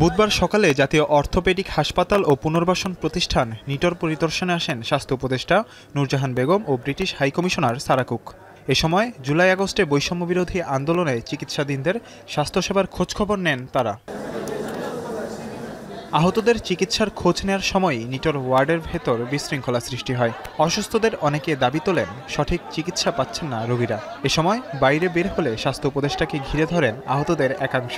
বুধবার সকালে জাতীয় অর্থোপেডিক হাসপাতাল ও পুনর্বাসন প্রতিষ্ঠান নিটর পরিদর্শনে আসেন স্বাস্থ্য উপদেষ্টা নূরজাহান বেগম ও ব্রিটিশ হাইকমিশনার সারাকুক এ সময় জুলাই আগস্টে বৈষম্য বিরোধী আন্দোলনে চিকিৎসাধীনদের স্বাস্থ্যসেবার খোঁজখবর নেন তারা আহতদের চিকিৎসার খোঁজ নেওয়ার সময় নিটর ওয়ার্ডের ভেতর বিশৃঙ্খলা সৃষ্টি হয় অসুস্থদের অনেকে দাবি তোলেন সঠিক চিকিৎসা পাচ্ছেন না রোগীরা এ সময় বাইরে বের হলে স্বাস্থ্য উপদেষ্টাকে ঘিরে ধরেন আহতদের একাংশ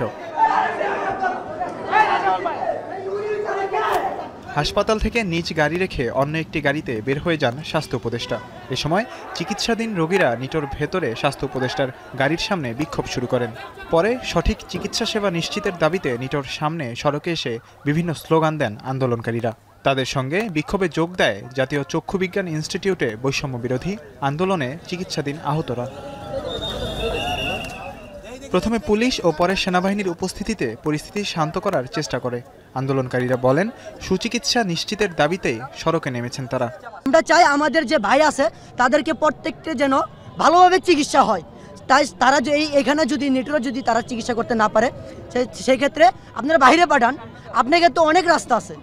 হাসপাতাল থেকে নিজ গাড়ি রেখে অন্য একটি গাড়িতে বের হয়ে যান স্বাস্থ্য উপদেষ্টা এ সময় চিকিৎসাধীন রোগীরা নিটোর ভেতরে স্বাস্থ্য উপদেষ্টার গাড়ির সামনে বিক্ষোভ শুরু করেন পরে সঠিক চিকিৎসা সেবা নিশ্চিতের দাবিতে নিটোর সামনে সড়কে এসে বিভিন্ন স্লোগান দেন আন্দোলনকারীরা তাদের সঙ্গে বিক্ষোভে যোগ দেয় জাতীয় চক্ষু বিজ্ঞান ইনস্টিটিউটে বৈষম্য বিরোধী আন্দোলনে চিকিৎসাধীন আহতরা প্রথমে পুলিশ ও পরে সেনাবাহিনীর উপস্থিতিতে পরিস্থিতি শান্ত করার চেষ্টা করে আন্দোলনকারীরা বলেন সুচিকিৎসা নিশ্চিতের দাবিতে সড়কে নেমেছেন তারা আমরা চাই আমাদের যে ভাই আছে তাদেরকে প্রত্যেকটা যেন ভালোভাবে চিকিৎসা হয় তাই তারা যে এখানে যদি নেটওয়ার্ক যদি তারা চিকিৎসা করতে না পারে সেই ক্ষেত্রে আপনারা বাইরে পাঠান আপনাকে তো অনেক রাস্তা আছে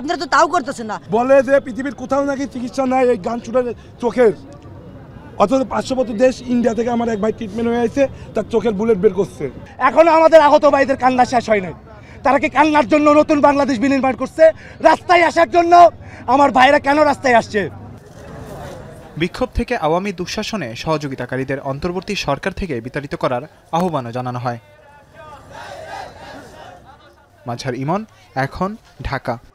আপনারা তো তাও করতেছেন না বলে যে পৃথিবীর কোথাও নাকি চিকিৎসা নাই এই গান চোখের অথচ পার্শ্ববর্তী দেশ ইন্ডিয়া থেকে আমার এক ভাই ট্রিটমেন্ট হয়ে আছে তার চোখের বুলেট বের করছে এখনও আমাদের আহত ভাইদের কান্না শেষ হয় নাই তারা কি কান্নার জন্য নতুন বাংলাদেশ বিনির্মাণ করছে রাস্তায় আসার জন্য আমার ভাইরা কেন রাস্তায় আসছে বিক্ষোভ থেকে আওয়ামী দুঃশাসনে সহযোগিতাকারীদের অন্তর্বর্তী সরকার থেকে বিতাড়িত করার আহ্বানও জানানো হয় মাঝার ইমন এখন ঢাকা